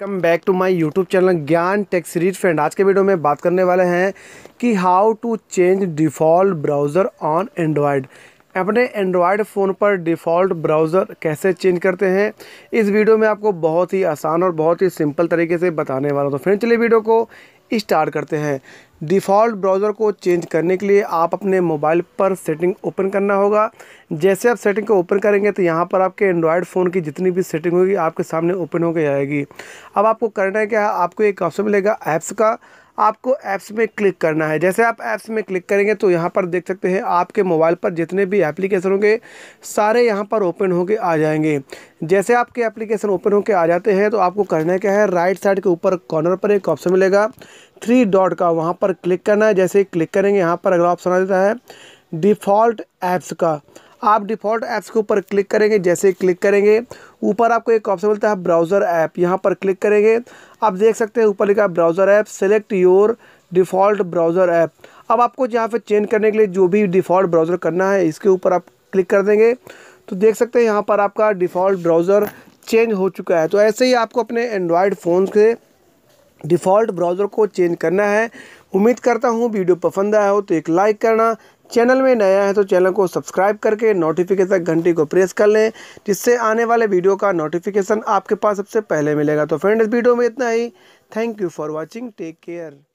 come back to my YouTube channel Gyan tech series friend आज के video में बात करने वाले हैं कि how to change default browser on Android अपने एंड्रॉयड फ़ोन पर डिफ़ॉल्ट ब्राउज़र कैसे चेंज करते हैं इस वीडियो में आपको बहुत ही आसान और बहुत ही सिंपल तरीके से बताने वाला हूँ तो फ्रेंड चलिए वीडियो को स्टार्ट करते हैं डिफ़ॉल्ट ब्राउज़र को चेंज करने के लिए आप अपने मोबाइल पर सेटिंग ओपन करना होगा जैसे आप सेटिंग को ओपन करेंगे तो यहाँ पर आपके एंड्रॉयड फ़ोन की जितनी भी सेटिंग होगी आपके सामने ओपन हो जाएगी अब आपको करना है क्या है आपको एक ऑप्शन मिलेगा ऐप्स का आपको ऐप्स में क्लिक करना है जैसे आप ऐप्स में क्लिक करेंगे तो यहाँ पर देख सकते हैं आपके मोबाइल पर जितने भी एप्लीकेशन होंगे सारे यहाँ पर ओपन होकर आ जाएंगे जैसे आपके एप्लीकेशन ओपन होकर आ जाते हैं तो आपको करना क्या है राइट साइड के ऊपर कॉर्नर पर एक ऑप्शन मिलेगा थ्री डॉट का वहाँ पर क्लिक करना है जैसे क्लिक करेंगे यहाँ पर अगला ऑप्शन आ जाता है डिफ़ॉल्ट ऐप्स का आप डिफ़ॉल्ट ऐप्स के ऊपर क्लिक करेंगे जैसे क्लिक करेंगे ऊपर आपको एक ऑप्शन मिलता है ब्राउज़र ऐप यहाँ पर क्लिक करेंगे आप देख सकते हैं ऊपर लिखा browser app select your default browser app अब आपको यहाँ पर चेंज करने के लिए जो भी डिफ़ॉल्ट ब्राउज़र करना है इसके ऊपर आप क्लिक कर देंगे तो देख सकते हैं यहाँ पर आपका डिफ़ॉल्ट ब्राउज़र चेंज हो चुका है तो ऐसे ही आपको अपने एंड्रॉयड फ़ोन से डिफ़ॉल्ट ब्राउज़र को चेंज करना है उम्मीद करता हूँ वीडियो पसंद आया हो तो एक लाइक करना चैनल में नया है तो चैनल को सब्सक्राइब करके नोटिफिकेशन घंटी को प्रेस कर लें जिससे आने वाले वीडियो का नोटिफिकेशन आपके पास सबसे पहले मिलेगा तो फ्रेंड इस वीडियो में इतना ही thank you for watching take care